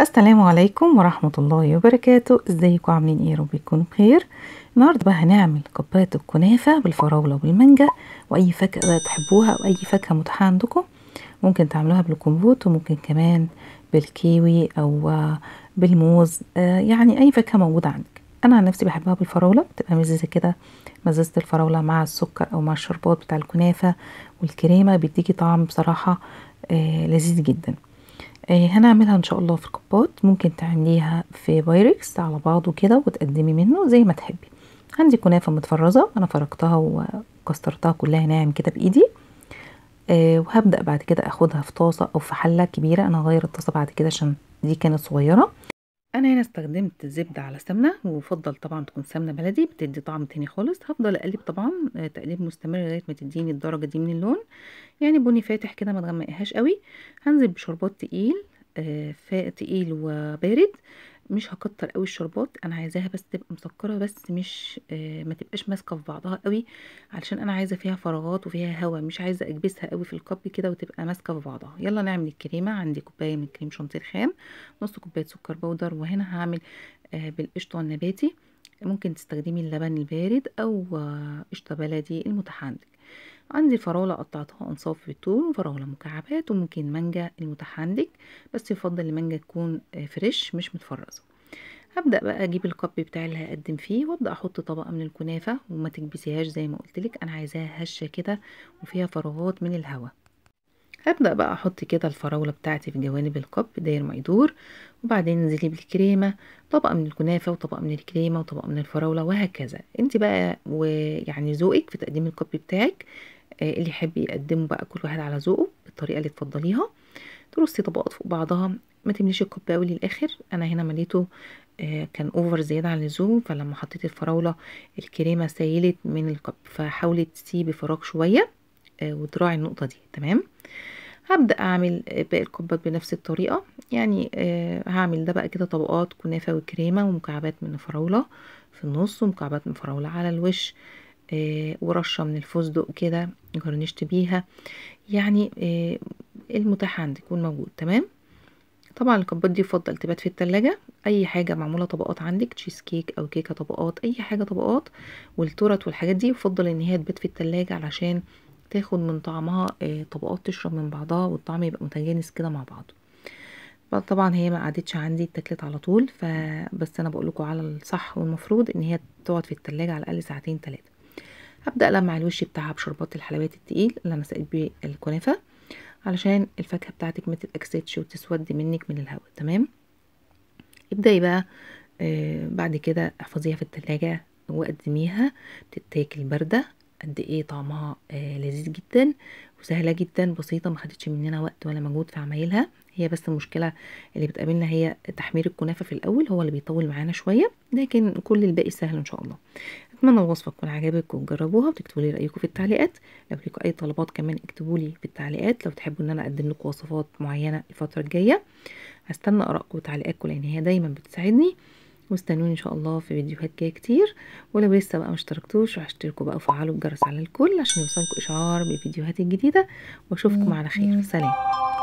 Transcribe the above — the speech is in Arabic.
السلام عليكم ورحمة الله وبركاته ازيكم عاملين ايه رب يكون بخير النهارده بقى هنعمل كوباية الكنافة بالفراولة وبالمانجا واي فاكهة بقى تحبوها او اي فاكهة متاحة عندكم ممكن تعملوها بالكمبوت وممكن كمان بالكيوي او بالموز آه، يعني اي فاكهة موجودة عندك انا عن نفسي بحبها بالفراولة بتبقى مزيزة كده مزيزة الفراولة مع السكر او مع الشربات بتاع الكنافة والكريمة بيديكي طعم بصراحة آه، لذيذ جدا إيه، هنعملها ان شاء الله في الكبات ممكن تعمليها في بايركس على بعضه كده وتقدمي منه زي ما تحبي عندي كنافه متفرزه انا فرقتها وكسرتها كلها ناعم كده بايدي آه وهبدا بعد كده اخدها في طاسه او في حله كبيره انا هغير الطاسه بعد كده عشان دي كانت صغيره انا هنا استخدمت زبدة على سمنة وفضل طبعا تكون سمنة بلدي بتدي طعم تاني خالص هفضل اقلب طبعا آه، تقليب مستمر لغاية ما تديني الدرجة دي من اللون يعني بني فاتح كده ما تغمقهاش قوي هنزل بشربات تقيل آه تقيل وبارد مش هكتر قوي الشربات انا عايزاها بس تبقى مسكره بس مش آه ما تبقاش ماسكه في بعضها قوي علشان انا عايزه فيها فراغات وفيها هواء مش عايزه اكبسها قوي في الكب كده وتبقى ماسكه في بعضها يلا نعمل الكريمه عندي كوبايه من كريم شانتيه خام نص كوبايه سكر بودر وهنا هعمل آه بالقشطه النباتي ممكن تستخدمي اللبن البارد او آه، قشطه بلدي المتاحه عندك عندي فراولة قطعتها أنصاف في الطول وفراولة مكعبات وممكن مانجا المتحنك بس يفضل المانجا تكون فريش مش متفرزة هبدأ بقى أجيب الكب بتاعي اللي هقدم فيه وأبدأ أحط طبقة من الكنافة وما تكبسيهاش زي ما قلتلك أنا عايزاها هشة كده وفيها فراغات من الهواء هبدأ بقى أحط كده الفراولة بتاعتي في جوانب الكب داير ما يدور وبعدين انزلي بالكريمة طبقة من الكنافة وطبقة من الكريمة وطبقة من الفراولة وهكذا انت بقى ويعني ذوقك في تقديم الكب بتاعك آه، اللي يحب يقدمه بقى كل واحد على ذوقه بالطريقه اللي تفضليها ترصي طبقات فوق بعضها ما تمليش الكوب قوي للاخر انا هنا مليته آه، كان اوفر زياده عن اللزوم فلما حطيت الفراوله الكريمه سيلت من الكوب فحاولي تسيبي فراغ شويه آه، وتراعي النقطه دي تمام هبدا اعمل باقي الكوبات بنفس الطريقه يعني هعمل ده بقى كده طبقات كنافه وكريمه ومكعبات من فراوله في النص ومكعبات من فراوله على الوش آه، ورشة من الفستق كده جرنشت بيها يعني آه، المتاح عندك يكون موجود تمام طبعا الكبات دي يفضل تبات في التلاجة اي حاجة معمولة طبقات عندك تشيز كيك او كيكة طبقات اي حاجة طبقات والتورت والحاجات دي يفضل ان هي تبات في التلاجة علشان تاخد من طعمها آه، طبقات تشرب من بعضها والطعم يبقى متجانس كده مع بعضه طبعا هي ما قعدتش عندي اتاكلت على طول فبس انا بقول لكم على الصح والمفروض ان هي تقعد في التلاجة على الاقل ساعتين تلاتة هبدا لمع الوش بتاعها بشربات الحلويات التقيل اللي انا سقيت بيه الكنافه علشان الفاكهه بتاعتك ما تتأكسدش وتسود منك من الهواء تمام ابداي بقى آه بعد كده احفظيها في التلاجة وقدميها بتتاكل بارده قد ايه طعمها آه لذيذ جدا وسهله جدا بسيطه ما خدتش مننا وقت ولا مجهود في عمايلها هي بس المشكله اللي بتقابلنا هي تحمير الكنافه في الاول هو اللي بيطول معانا شويه لكن كل الباقي سهل ان شاء الله اتمنى الوصفه تكون عجبك وتجربوها وتكتبوا لي رايكم في التعليقات لو ليكم اي طلبات كمان اكتبوا لي في التعليقات لو تحبوا ان انا اقدم لكم وصفات معينه الفتره الجايه هستنى ارائكم وتعليقاتكم لان هي دايما بتساعدني واستنوني ان شاء الله في فيديوهات جايه كتير ولو لسه بقى مشتركتوش اشتركوا بقى وفعلوا الجرس على الكل عشان يوصلكوا اشعار بالفيديوهات الجديده واشوفكم على خير سلام